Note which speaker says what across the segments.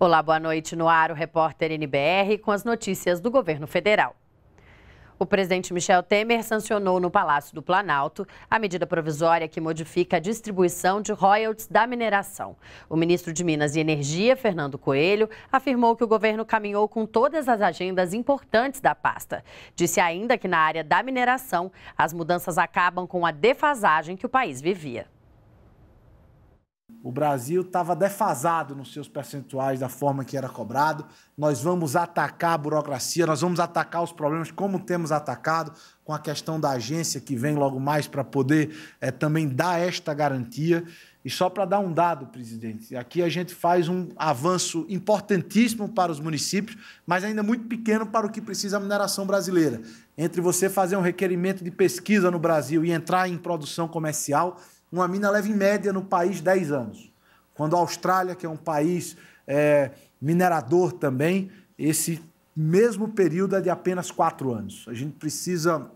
Speaker 1: Olá, boa noite. No ar, o repórter NBR com as notícias do governo federal. O presidente Michel Temer sancionou no Palácio do Planalto a medida provisória que modifica a distribuição de royalties da mineração. O ministro de Minas e Energia, Fernando Coelho, afirmou que o governo caminhou com todas as agendas importantes da pasta. Disse ainda que na área da mineração, as mudanças acabam com a defasagem que o país vivia.
Speaker 2: O Brasil estava defasado nos seus percentuais da forma que era cobrado. Nós vamos atacar a burocracia, nós vamos atacar os problemas como temos atacado, com a questão da agência que vem logo mais para poder é, também dar esta garantia. E só para dar um dado, presidente, aqui a gente faz um avanço importantíssimo para os municípios, mas ainda muito pequeno para o que precisa a mineração brasileira. Entre você fazer um requerimento de pesquisa no Brasil e entrar em produção comercial, uma mina leva em média no país 10 anos. Quando a Austrália, que é um país é, minerador também, esse mesmo período é de apenas 4 anos. A gente precisa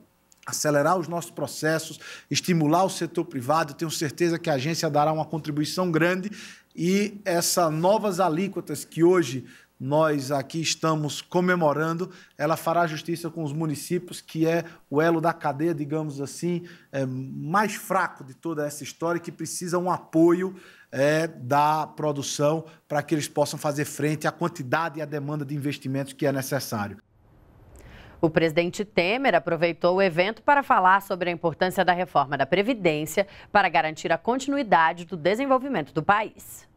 Speaker 2: acelerar os nossos processos, estimular o setor privado. Tenho certeza que a agência dará uma contribuição grande e essas novas alíquotas que hoje nós aqui estamos comemorando, ela fará justiça com os municípios, que é o elo da cadeia, digamos assim, é, mais fraco de toda essa história, que precisa um apoio é, da produção para que eles possam fazer frente à quantidade e à demanda de investimentos que é necessário.
Speaker 1: O presidente Temer aproveitou o evento para falar sobre a importância da reforma da Previdência para garantir a continuidade do desenvolvimento
Speaker 3: do país.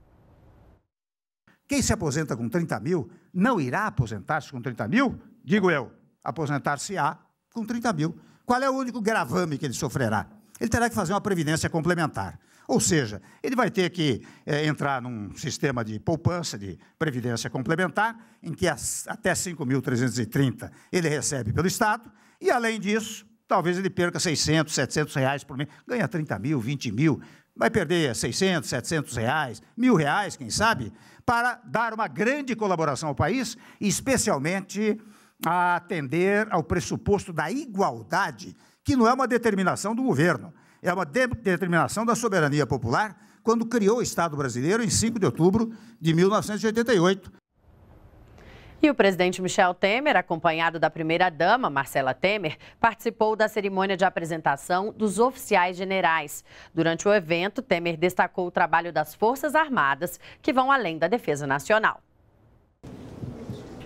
Speaker 3: Quem se aposenta com 30 mil não irá aposentar-se com 30 mil? Digo eu, aposentar-se-á com 30 mil. Qual é o único gravame que ele sofrerá? Ele terá que fazer uma previdência complementar. Ou seja, ele vai ter que é, entrar num sistema de poupança, de previdência complementar, em que as, até 5.330 ele recebe pelo Estado, e além disso, talvez ele perca 600, 700 reais por mês, ganha 30 mil, 20 mil, vai perder 600, 700 reais, mil reais, quem sabe, para dar uma grande colaboração ao país, especialmente a atender ao pressuposto da igualdade, que não é uma determinação do governo, é uma de determinação da soberania popular, quando criou o Estado brasileiro em 5 de outubro de 1988.
Speaker 1: E o presidente Michel Temer, acompanhado da primeira-dama, Marcela Temer, participou da cerimônia de apresentação dos oficiais generais. Durante o evento, Temer destacou o trabalho das Forças Armadas, que vão além da defesa nacional.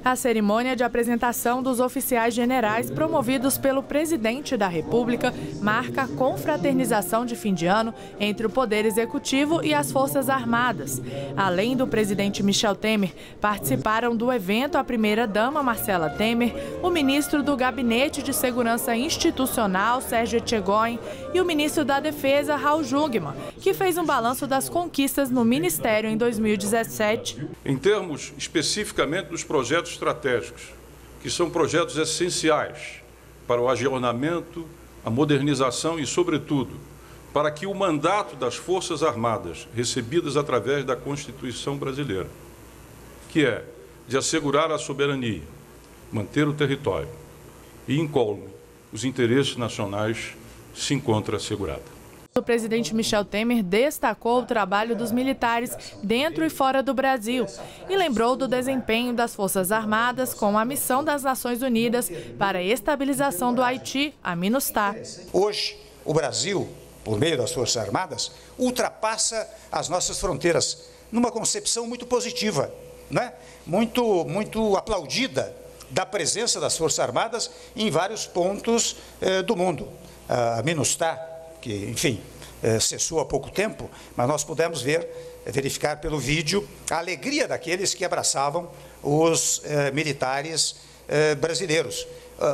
Speaker 1: A
Speaker 4: cerimônia de apresentação dos oficiais generais promovidos pelo presidente da República marca a confraternização de fim de ano entre o Poder Executivo e as Forças Armadas. Além do presidente Michel Temer, participaram do evento a primeira-dama Marcela Temer, o ministro do Gabinete de Segurança Institucional, Sérgio Etchegóin, e o ministro da Defesa, Raul Jungmann, que fez um balanço das conquistas no Ministério em 2017.
Speaker 2: Em termos especificamente dos projetos projetos estratégicos, que são projetos essenciais para o agionamento, a modernização e, sobretudo, para que o mandato das Forças Armadas, recebidas através da Constituição brasileira, que é de assegurar a soberania, manter o território e, incólume, os interesses nacionais se encontra assegurada
Speaker 4: o presidente Michel Temer destacou o trabalho dos militares dentro e fora do Brasil e lembrou do desempenho das Forças Armadas com a missão das Nações Unidas para a estabilização do Haiti, a MINUSTAH.
Speaker 3: Hoje, o Brasil, por meio das Forças Armadas, ultrapassa as nossas fronteiras numa concepção muito positiva, né? muito, muito aplaudida da presença das Forças Armadas em vários pontos eh, do mundo. A MINUSTAH, que, enfim, eh, cessou há pouco tempo, mas nós pudemos ver, eh, verificar pelo vídeo, a alegria daqueles que abraçavam os eh, militares eh, brasileiros.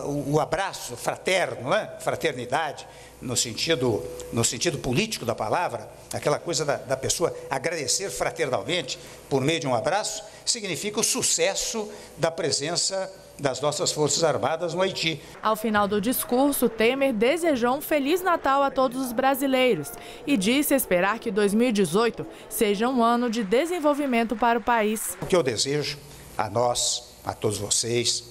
Speaker 3: Uh, o, abraço fraterno, né? fraternidade, no sentido, no sentido político da palavra, aquela coisa da, da pessoa agradecer fraternalmente por meio de um abraço, significa o sucesso da presença das nossas Forças Armadas no Haiti.
Speaker 4: Ao final do discurso, Temer desejou um Feliz Natal a todos os brasileiros e disse esperar que 2018 seja um ano de desenvolvimento para o país.
Speaker 3: O que eu desejo a nós, a todos vocês,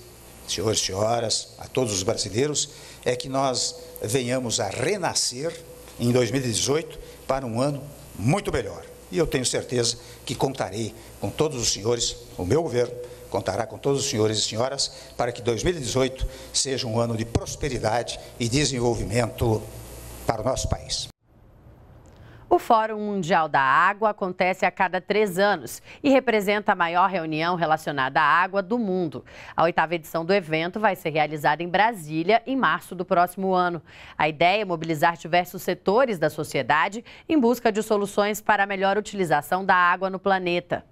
Speaker 3: senhores e senhoras, a todos os brasileiros, é que nós venhamos a renascer em 2018 para um ano muito melhor. E eu tenho certeza que contarei com todos os senhores, o meu governo, contará com todos os senhores e senhoras para que 2018 seja um ano de prosperidade e desenvolvimento para o nosso país.
Speaker 1: O Fórum Mundial da Água acontece a cada três anos e representa a maior reunião relacionada à água do mundo. A oitava edição do evento vai ser realizada em Brasília em março do próximo ano. A ideia é mobilizar diversos setores da sociedade em busca de soluções para a melhor utilização da água no planeta.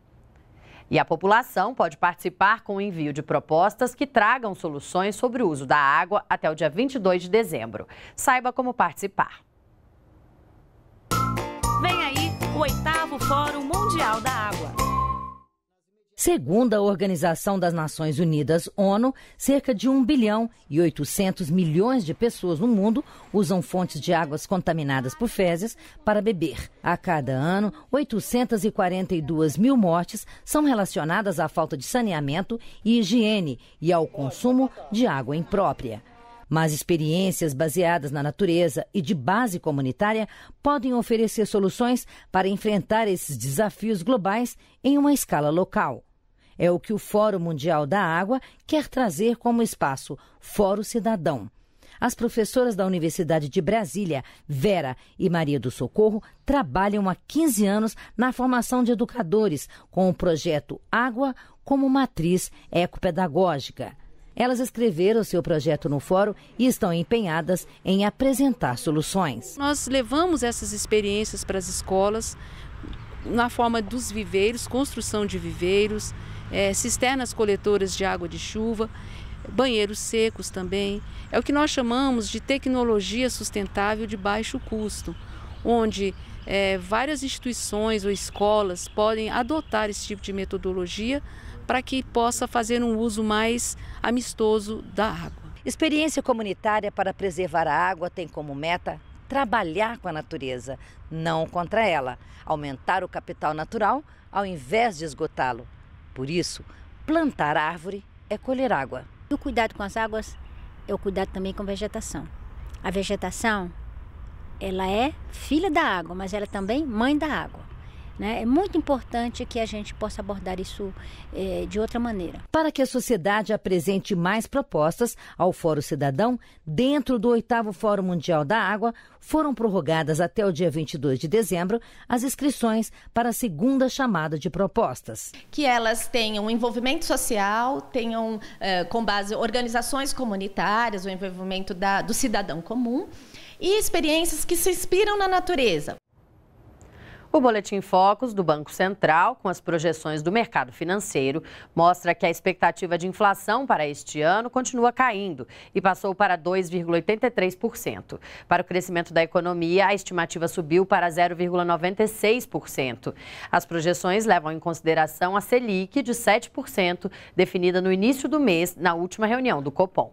Speaker 1: E a população pode participar com o envio de propostas que tragam soluções sobre o uso da água até o dia 22 de dezembro. Saiba como participar.
Speaker 5: Vem aí o oitavo Fórum Mundial da Água. Segundo a Organização das Nações Unidas, ONU, cerca de 1 bilhão e 800 milhões de pessoas no mundo usam fontes de águas contaminadas por fezes para beber. A cada ano, 842 mil mortes são relacionadas à falta de saneamento e higiene e ao consumo de água imprópria. Mas experiências baseadas na natureza e de base comunitária podem oferecer soluções para enfrentar esses desafios globais em uma escala local. É o que o Fórum Mundial da Água quer trazer como espaço Fórum Cidadão. As professoras da Universidade de Brasília, Vera e Maria do Socorro, trabalham há 15 anos na formação de educadores com o projeto Água como matriz ecopedagógica. Elas escreveram seu projeto no fórum e estão empenhadas em apresentar soluções. Nós levamos essas experiências para as escolas na forma dos viveiros, construção de viveiros, é, cisternas coletoras de água de chuva, banheiros secos também. É o que nós chamamos de tecnologia sustentável de baixo custo, onde é, várias instituições ou escolas podem adotar esse tipo de metodologia para que possa fazer um uso mais amistoso da água. Experiência comunitária para preservar a água tem como meta trabalhar com a natureza, não contra ela, aumentar o capital natural ao invés de esgotá-lo. Por isso, plantar árvore é colher água. O cuidado com as águas é o cuidado também com a vegetação. A vegetação, ela é filha da água, mas ela é também mãe da água. Né? É muito importante que a gente possa abordar isso é, de outra maneira. Para que a sociedade apresente mais propostas ao Fórum Cidadão, dentro do 8 Fórum Mundial da Água, foram prorrogadas até o dia 22 de dezembro as inscrições para a segunda chamada de propostas.
Speaker 1: Que elas tenham envolvimento social, tenham é, com base organizações comunitárias, o envolvimento da, do cidadão comum e experiências que se inspiram na natureza. O Boletim focos do Banco Central, com as projeções do mercado financeiro, mostra que a expectativa de inflação para este ano continua caindo e passou para 2,83%. Para o crescimento da economia, a estimativa subiu para 0,96%. As projeções levam em consideração a Selic de 7%, definida no início do mês, na última reunião do Copom.